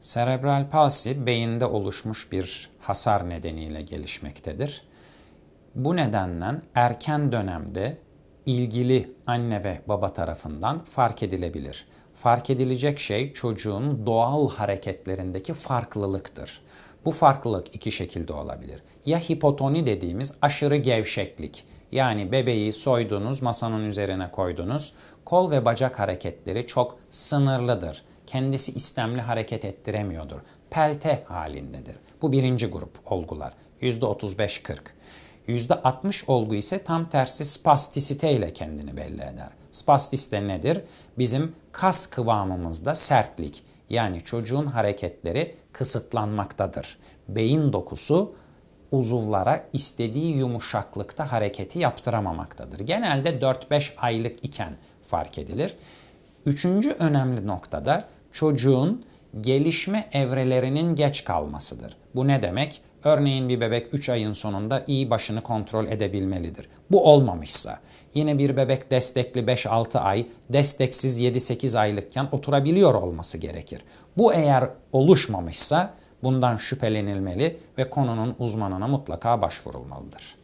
Serebral palsi beyinde oluşmuş bir hasar nedeniyle gelişmektedir. Bu nedenle erken dönemde ilgili anne ve baba tarafından fark edilebilir. Fark edilecek şey çocuğun doğal hareketlerindeki farklılıktır. Bu farklılık iki şekilde olabilir. Ya hipotoni dediğimiz aşırı gevşeklik. Yani bebeği soydunuz, masanın üzerine koydunuz. Kol ve bacak hareketleri çok sınırlıdır kendisi istemli hareket ettiremiyordur. Pelte halindedir. Bu birinci grup olgular. %35-40. %60 olgu ise tam tersi spastisite ile kendini belli eder. Spastiste nedir? Bizim kas kıvamımızda sertlik. Yani çocuğun hareketleri kısıtlanmaktadır. Beyin dokusu uzuvlara istediği yumuşaklıkta hareketi yaptıramamaktadır. Genelde 4-5 aylık iken fark edilir. Üçüncü önemli noktada çocuğun gelişme evrelerinin geç kalmasıdır. Bu ne demek? Örneğin bir bebek 3 ayın sonunda iyi başını kontrol edebilmelidir. Bu olmamışsa yine bir bebek destekli 5-6 ay, desteksiz 7-8 aylıkken oturabiliyor olması gerekir. Bu eğer oluşmamışsa bundan şüphelenilmeli ve konunun uzmanına mutlaka başvurulmalıdır.